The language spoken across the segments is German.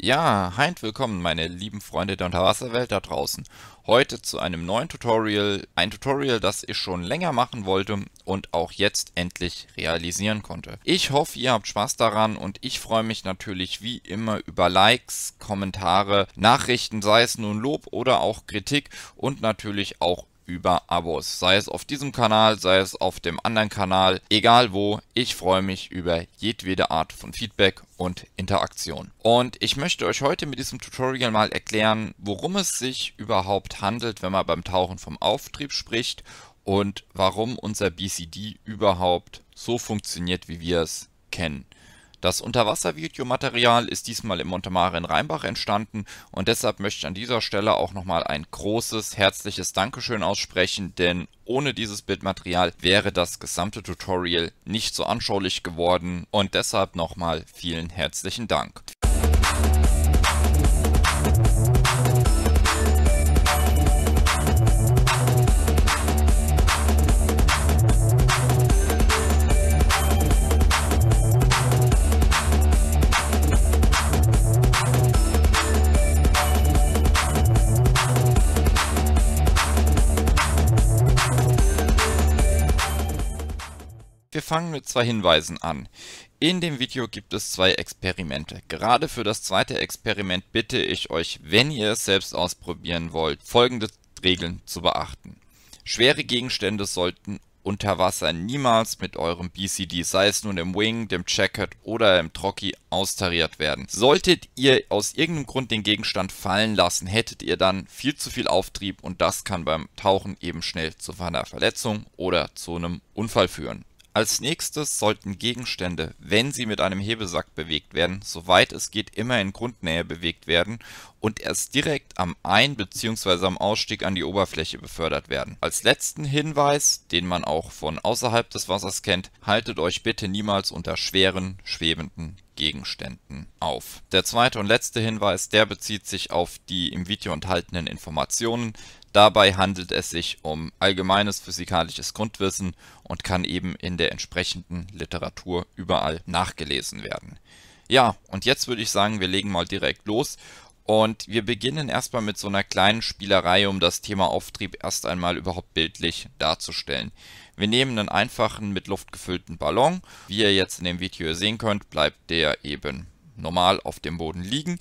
Ja, hein willkommen meine lieben Freunde der Unterwasserwelt da draußen. Heute zu einem neuen Tutorial, ein Tutorial, das ich schon länger machen wollte und auch jetzt endlich realisieren konnte. Ich hoffe, ihr habt Spaß daran und ich freue mich natürlich wie immer über Likes, Kommentare, Nachrichten, sei es nun Lob oder auch Kritik und natürlich auch über Abos. Sei es auf diesem Kanal, sei es auf dem anderen Kanal, egal wo. Ich freue mich über jedwede Art von Feedback und Interaktion. Und ich möchte euch heute mit diesem Tutorial mal erklären, worum es sich überhaupt handelt, wenn man beim Tauchen vom Auftrieb spricht und warum unser BCD überhaupt so funktioniert, wie wir es kennen. Das Unterwasser-Videomaterial ist diesmal im Montemare in Rheinbach entstanden und deshalb möchte ich an dieser Stelle auch nochmal ein großes, herzliches Dankeschön aussprechen, denn ohne dieses Bildmaterial wäre das gesamte Tutorial nicht so anschaulich geworden und deshalb nochmal vielen herzlichen Dank. fangen mit zwei Hinweisen an. In dem Video gibt es zwei Experimente. Gerade für das zweite Experiment bitte ich euch, wenn ihr es selbst ausprobieren wollt, folgende Regeln zu beachten. Schwere Gegenstände sollten unter Wasser niemals mit eurem BCD, sei es nun im Wing, dem Jacket oder im Trocki, austariert werden. Solltet ihr aus irgendeinem Grund den Gegenstand fallen lassen, hättet ihr dann viel zu viel Auftrieb und das kann beim Tauchen eben schnell zu einer Verletzung oder zu einem Unfall führen. Als Nächstes sollten Gegenstände, wenn sie mit einem Hebesack bewegt werden, soweit es geht immer in Grundnähe bewegt werden und erst direkt am Ein- bzw. am Ausstieg an die Oberfläche befördert werden. Als letzten Hinweis, den man auch von außerhalb des Wassers kennt, haltet euch bitte niemals unter schweren, schwebenden Gegenständen auf. Der zweite und letzte Hinweis, der bezieht sich auf die im Video enthaltenen Informationen. Dabei handelt es sich um allgemeines physikalisches Grundwissen und kann eben in der entsprechenden Literatur überall nachgelesen werden. Ja, und jetzt würde ich sagen, wir legen mal direkt los und wir beginnen erstmal mit so einer kleinen Spielerei, um das Thema Auftrieb erst einmal überhaupt bildlich darzustellen. Wir nehmen einen einfachen mit Luft gefüllten Ballon. Wie ihr jetzt in dem Video sehen könnt, bleibt der eben normal auf dem Boden liegen.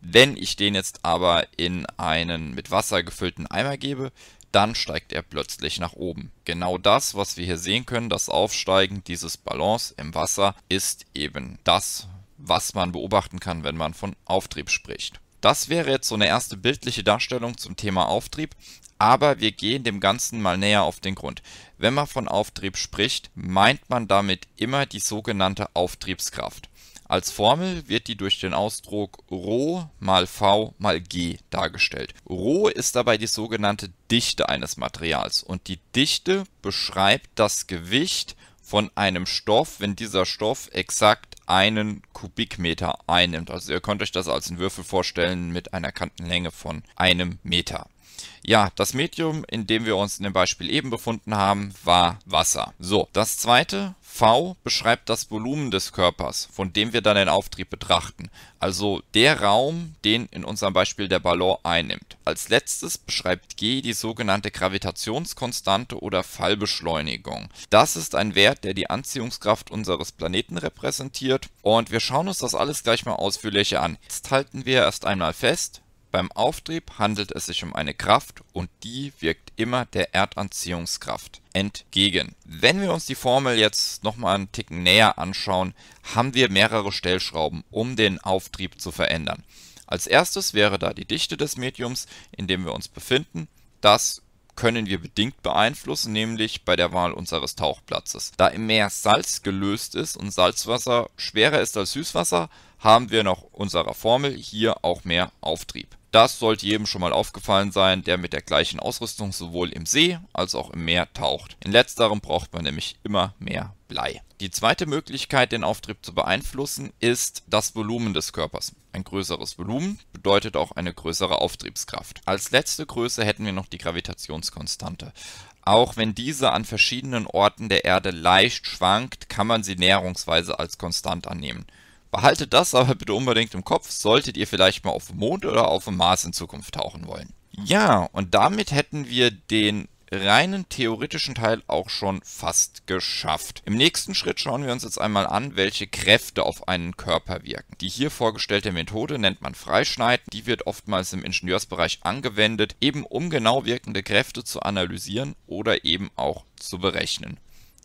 Wenn ich den jetzt aber in einen mit Wasser gefüllten Eimer gebe, dann steigt er plötzlich nach oben. Genau das, was wir hier sehen können, das Aufsteigen dieses Ballons im Wasser, ist eben das, was man beobachten kann, wenn man von Auftrieb spricht. Das wäre jetzt so eine erste bildliche Darstellung zum Thema Auftrieb, aber wir gehen dem Ganzen mal näher auf den Grund. Wenn man von Auftrieb spricht, meint man damit immer die sogenannte Auftriebskraft. Als Formel wird die durch den Ausdruck ρ mal v mal g dargestellt. ρ ist dabei die sogenannte Dichte eines Materials und die Dichte beschreibt das Gewicht von einem Stoff, wenn dieser Stoff exakt einen Kubikmeter einnimmt. Also ihr könnt euch das als einen Würfel vorstellen mit einer Kantenlänge von einem Meter ja, das Medium, in dem wir uns in dem Beispiel eben befunden haben, war Wasser. So, das zweite, V, beschreibt das Volumen des Körpers, von dem wir dann den Auftrieb betrachten. Also der Raum, den in unserem Beispiel der Ballon einnimmt. Als letztes beschreibt G die sogenannte Gravitationskonstante oder Fallbeschleunigung. Das ist ein Wert, der die Anziehungskraft unseres Planeten repräsentiert. Und wir schauen uns das alles gleich mal ausführlicher an. Jetzt halten wir erst einmal fest, beim Auftrieb handelt es sich um eine Kraft und die wirkt immer der Erdanziehungskraft entgegen. Wenn wir uns die Formel jetzt nochmal einen Ticken näher anschauen, haben wir mehrere Stellschrauben, um den Auftrieb zu verändern. Als erstes wäre da die Dichte des Mediums, in dem wir uns befinden. Das können wir bedingt beeinflussen, nämlich bei der Wahl unseres Tauchplatzes. Da im Meer Salz gelöst ist und Salzwasser schwerer ist als Süßwasser, haben wir nach unserer Formel hier auch mehr Auftrieb. Das sollte jedem schon mal aufgefallen sein, der mit der gleichen Ausrüstung sowohl im See als auch im Meer taucht. In letzterem braucht man nämlich immer mehr Blei. Die zweite Möglichkeit, den Auftrieb zu beeinflussen, ist das Volumen des Körpers. Ein größeres Volumen bedeutet auch eine größere Auftriebskraft. Als letzte Größe hätten wir noch die Gravitationskonstante. Auch wenn diese an verschiedenen Orten der Erde leicht schwankt, kann man sie näherungsweise als konstant annehmen. Behaltet das aber bitte unbedingt im Kopf, solltet ihr vielleicht mal auf dem Mond oder auf dem Mars in Zukunft tauchen wollen. Ja, und damit hätten wir den reinen theoretischen Teil auch schon fast geschafft. Im nächsten Schritt schauen wir uns jetzt einmal an, welche Kräfte auf einen Körper wirken. Die hier vorgestellte Methode nennt man Freischneiden. Die wird oftmals im Ingenieursbereich angewendet, eben um genau wirkende Kräfte zu analysieren oder eben auch zu berechnen.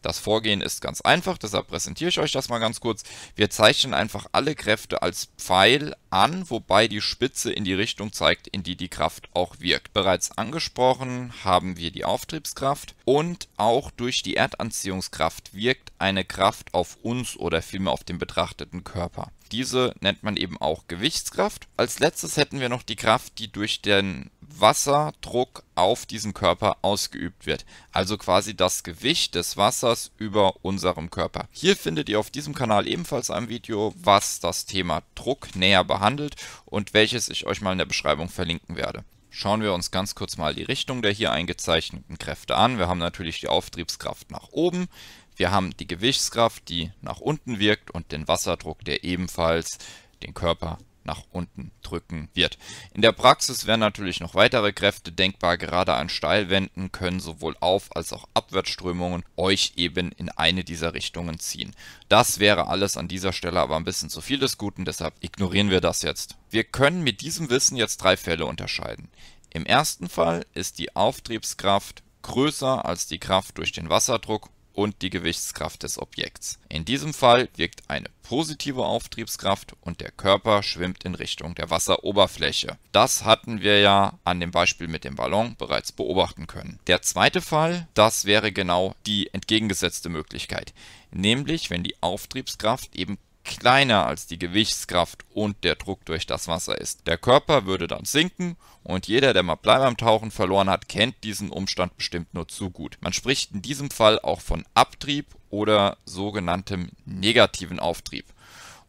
Das Vorgehen ist ganz einfach, deshalb präsentiere ich euch das mal ganz kurz. Wir zeichnen einfach alle Kräfte als Pfeil an, wobei die Spitze in die Richtung zeigt, in die die Kraft auch wirkt. Bereits angesprochen haben wir die Auftriebskraft und auch durch die Erdanziehungskraft wirkt eine Kraft auf uns oder vielmehr auf den betrachteten Körper. Diese nennt man eben auch Gewichtskraft. Als letztes hätten wir noch die Kraft, die durch den Wasserdruck auf diesen Körper ausgeübt wird. Also quasi das Gewicht des Wassers über unserem Körper. Hier findet ihr auf diesem Kanal ebenfalls ein Video, was das Thema Druck näher behandelt und welches ich euch mal in der Beschreibung verlinken werde. Schauen wir uns ganz kurz mal die Richtung der hier eingezeichneten Kräfte an. Wir haben natürlich die Auftriebskraft nach oben, wir haben die Gewichtskraft, die nach unten wirkt und den Wasserdruck, der ebenfalls den Körper nach unten drücken wird. In der Praxis wären natürlich noch weitere Kräfte denkbar, gerade an Steilwänden können sowohl Auf- als auch Abwärtsströmungen euch eben in eine dieser Richtungen ziehen. Das wäre alles an dieser Stelle aber ein bisschen zu viel des Guten, deshalb ignorieren wir das jetzt. Wir können mit diesem Wissen jetzt drei Fälle unterscheiden. Im ersten Fall ist die Auftriebskraft größer als die Kraft durch den Wasserdruck und die Gewichtskraft des Objekts. In diesem Fall wirkt eine positive Auftriebskraft und der Körper schwimmt in Richtung der Wasseroberfläche. Das hatten wir ja an dem Beispiel mit dem Ballon bereits beobachten können. Der zweite Fall, das wäre genau die entgegengesetzte Möglichkeit, nämlich wenn die Auftriebskraft eben kleiner als die Gewichtskraft und der Druck durch das Wasser ist. Der Körper würde dann sinken und jeder, der mal Blei beim Tauchen verloren hat, kennt diesen Umstand bestimmt nur zu gut. Man spricht in diesem Fall auch von Abtrieb oder sogenanntem negativen Auftrieb.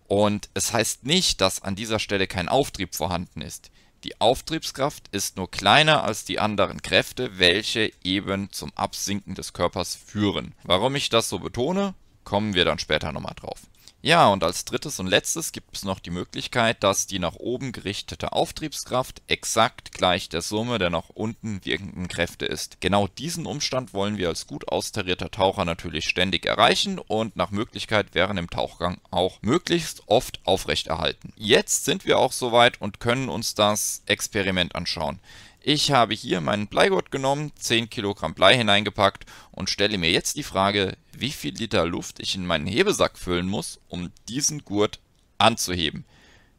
Und es heißt nicht, dass an dieser Stelle kein Auftrieb vorhanden ist. Die Auftriebskraft ist nur kleiner als die anderen Kräfte, welche eben zum Absinken des Körpers führen. Warum ich das so betone, kommen wir dann später nochmal drauf. Ja, und als drittes und letztes gibt es noch die Möglichkeit, dass die nach oben gerichtete Auftriebskraft exakt gleich der Summe der nach unten wirkenden Kräfte ist. Genau diesen Umstand wollen wir als gut austarierter Taucher natürlich ständig erreichen und nach Möglichkeit während dem Tauchgang auch möglichst oft aufrechterhalten. Jetzt sind wir auch soweit und können uns das Experiment anschauen. Ich habe hier meinen Bleigurt genommen, 10 Kilogramm Blei hineingepackt und stelle mir jetzt die Frage, wie viel Liter Luft ich in meinen Hebesack füllen muss, um diesen Gurt anzuheben.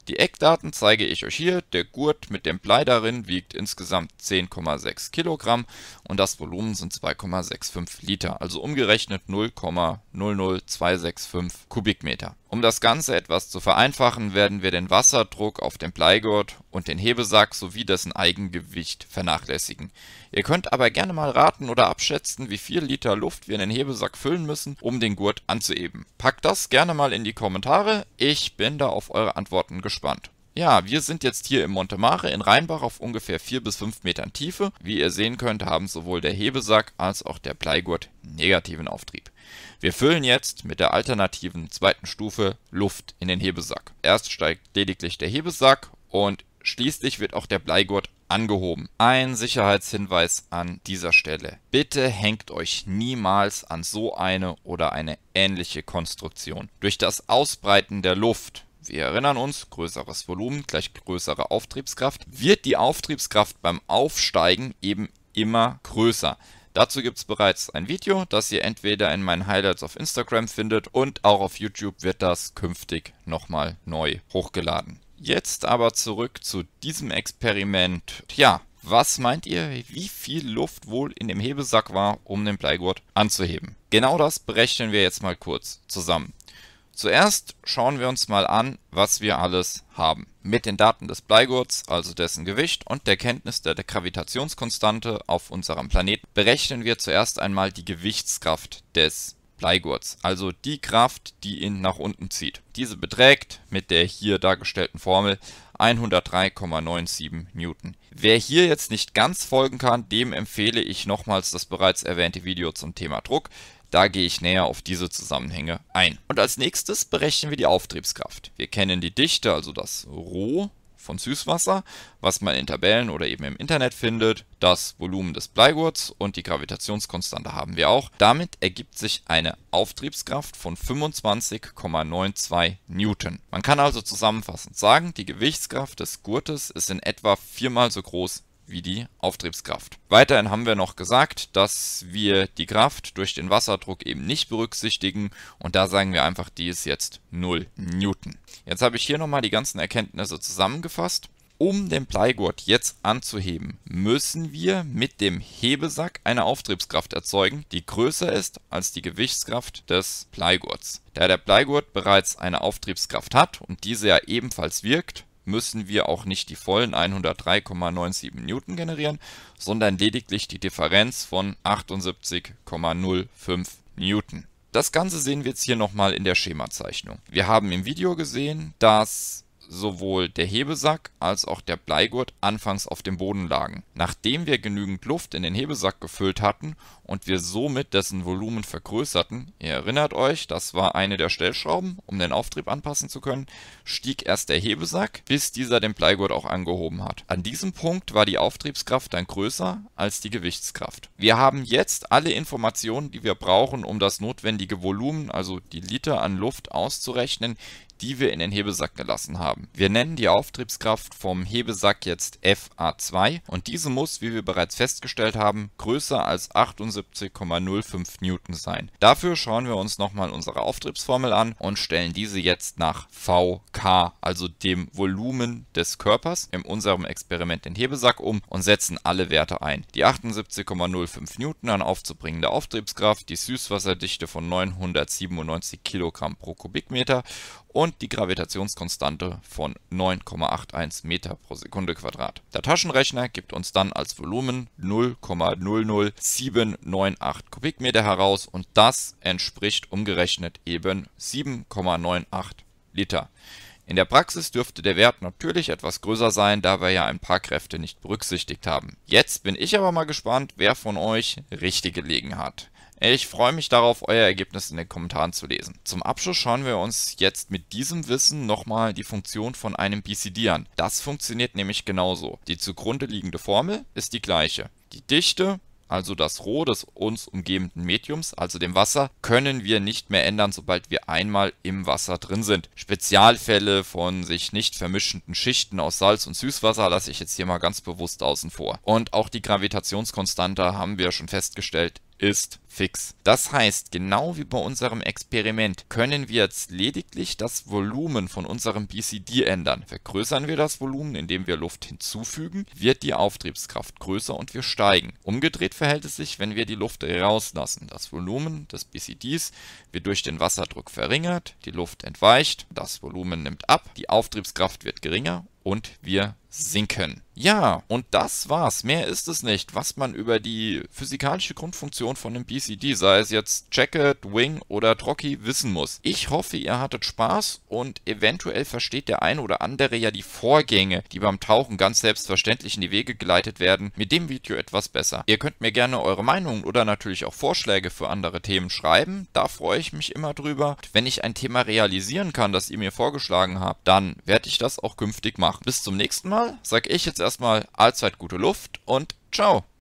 Die Eckdaten zeige ich euch hier, der Gurt mit dem Blei darin wiegt insgesamt 10,6 Kilogramm und das Volumen sind 2,65 Liter, also umgerechnet 0,00265 Kubikmeter. Um das Ganze etwas zu vereinfachen, werden wir den Wasserdruck auf dem Bleigurt und den Hebesack sowie dessen Eigengewicht vernachlässigen. Ihr könnt aber gerne mal raten oder abschätzen, wie viel Liter Luft wir in den Hebesack füllen müssen, um den Gurt anzuheben. Packt das gerne mal in die Kommentare, ich bin da auf eure Antworten gespannt gespannt. Ja, wir sind jetzt hier im Montemare in Rheinbach auf ungefähr 4 bis 5 Metern Tiefe. Wie ihr sehen könnt, haben sowohl der Hebesack als auch der Pleigurt negativen Auftrieb. Wir füllen jetzt mit der alternativen zweiten Stufe Luft in den Hebesack. Erst steigt lediglich der Hebesack und schließlich wird auch der Bleigurt angehoben. Ein Sicherheitshinweis an dieser Stelle. Bitte hängt euch niemals an so eine oder eine ähnliche Konstruktion. Durch das Ausbreiten der Luft wir erinnern uns, größeres Volumen gleich größere Auftriebskraft, wird die Auftriebskraft beim Aufsteigen eben immer größer. Dazu gibt es bereits ein Video, das ihr entweder in meinen Highlights auf Instagram findet und auch auf YouTube wird das künftig nochmal neu hochgeladen. Jetzt aber zurück zu diesem Experiment. Tja, was meint ihr, wie viel Luft wohl in dem Hebesack war, um den Bleigurt anzuheben? Genau das berechnen wir jetzt mal kurz zusammen. Zuerst schauen wir uns mal an, was wir alles haben. Mit den Daten des Bleigurts, also dessen Gewicht und der Kenntnis der Gravitationskonstante auf unserem Planeten berechnen wir zuerst einmal die Gewichtskraft des Bleigurts, also die Kraft, die ihn nach unten zieht. Diese beträgt mit der hier dargestellten Formel 103,97 Newton. Wer hier jetzt nicht ganz folgen kann, dem empfehle ich nochmals das bereits erwähnte Video zum Thema Druck. Da gehe ich näher auf diese Zusammenhänge ein. Und als nächstes berechnen wir die Auftriebskraft. Wir kennen die Dichte, also das Rho von Süßwasser, was man in Tabellen oder eben im Internet findet. Das Volumen des Bleigurts und die Gravitationskonstante haben wir auch. Damit ergibt sich eine Auftriebskraft von 25,92 Newton. Man kann also zusammenfassend sagen, die Gewichtskraft des Gurtes ist in etwa viermal so groß wie die Auftriebskraft. Weiterhin haben wir noch gesagt, dass wir die Kraft durch den Wasserdruck eben nicht berücksichtigen und da sagen wir einfach, die ist jetzt 0 Newton. Jetzt habe ich hier nochmal die ganzen Erkenntnisse zusammengefasst. Um den Bleigurt jetzt anzuheben, müssen wir mit dem Hebesack eine Auftriebskraft erzeugen, die größer ist als die Gewichtskraft des Bleigurts. Da der Bleigurt bereits eine Auftriebskraft hat und diese ja ebenfalls wirkt, müssen wir auch nicht die vollen 103,97 Newton generieren, sondern lediglich die Differenz von 78,05 Newton. Das Ganze sehen wir jetzt hier nochmal in der Schemazeichnung. Wir haben im Video gesehen, dass sowohl der Hebesack als auch der Bleigurt anfangs auf dem Boden lagen. Nachdem wir genügend Luft in den Hebesack gefüllt hatten und wir somit dessen Volumen vergrößerten (ihr erinnert euch, das war eine der Stellschrauben, um den Auftrieb anpassen zu können), stieg erst der Hebesack, bis dieser den Bleigurt auch angehoben hat. An diesem Punkt war die Auftriebskraft dann größer als die Gewichtskraft. Wir haben jetzt alle Informationen, die wir brauchen, um das notwendige Volumen, also die Liter an Luft, auszurechnen, die wir in den Hebesack gelassen haben. Wir nennen die Auftriebskraft vom Hebesack jetzt FA2 und diese muss, wie wir bereits festgestellt haben, größer als 78 74,05 Newton sein. Dafür schauen wir uns nochmal unsere Auftriebsformel an und stellen diese jetzt nach VK, also dem Volumen des Körpers, in unserem Experiment den Hebesack um und setzen alle Werte ein. Die 78,05 Newton an aufzubringender Auftriebskraft, die Süßwasserdichte von 997 Kilogramm pro Kubikmeter und die Gravitationskonstante von 9,81 Meter pro Sekunde Quadrat. Der Taschenrechner gibt uns dann als Volumen 0,00798 Kubikmeter heraus und das entspricht umgerechnet eben 7,98 Liter. In der Praxis dürfte der Wert natürlich etwas größer sein, da wir ja ein paar Kräfte nicht berücksichtigt haben. Jetzt bin ich aber mal gespannt, wer von euch richtig gelegen hat. Ich freue mich darauf, euer Ergebnis in den Kommentaren zu lesen. Zum Abschluss schauen wir uns jetzt mit diesem Wissen nochmal die Funktion von einem BCD an. Das funktioniert nämlich genauso. Die zugrunde liegende Formel ist die gleiche. Die Dichte also das Roh des uns umgebenden Mediums, also dem Wasser, können wir nicht mehr ändern, sobald wir einmal im Wasser drin sind. Spezialfälle von sich nicht vermischenden Schichten aus Salz und Süßwasser lasse ich jetzt hier mal ganz bewusst außen vor. Und auch die Gravitationskonstante haben wir schon festgestellt, ist fix. Das heißt, genau wie bei unserem Experiment können wir jetzt lediglich das Volumen von unserem BCD ändern. Vergrößern wir das Volumen, indem wir Luft hinzufügen, wird die Auftriebskraft größer und wir steigen. Umgedreht verhält es sich, wenn wir die Luft rauslassen. Das Volumen des BCDs wird durch den Wasserdruck verringert, die Luft entweicht, das Volumen nimmt ab, die Auftriebskraft wird geringer und wir sinken. Ja, und das war's. Mehr ist es nicht, was man über die physikalische Grundfunktion von einem PCD, sei es jetzt Jacket, Wing oder Trocky, wissen muss. Ich hoffe, ihr hattet Spaß und eventuell versteht der eine oder andere ja die Vorgänge, die beim Tauchen ganz selbstverständlich in die Wege geleitet werden, mit dem Video etwas besser. Ihr könnt mir gerne eure Meinungen oder natürlich auch Vorschläge für andere Themen schreiben. Da freue ich mich immer drüber. Wenn ich ein Thema realisieren kann, das ihr mir vorgeschlagen habt, dann werde ich das auch künftig machen bis zum nächsten Mal sage ich jetzt erstmal allzeit gute Luft und ciao.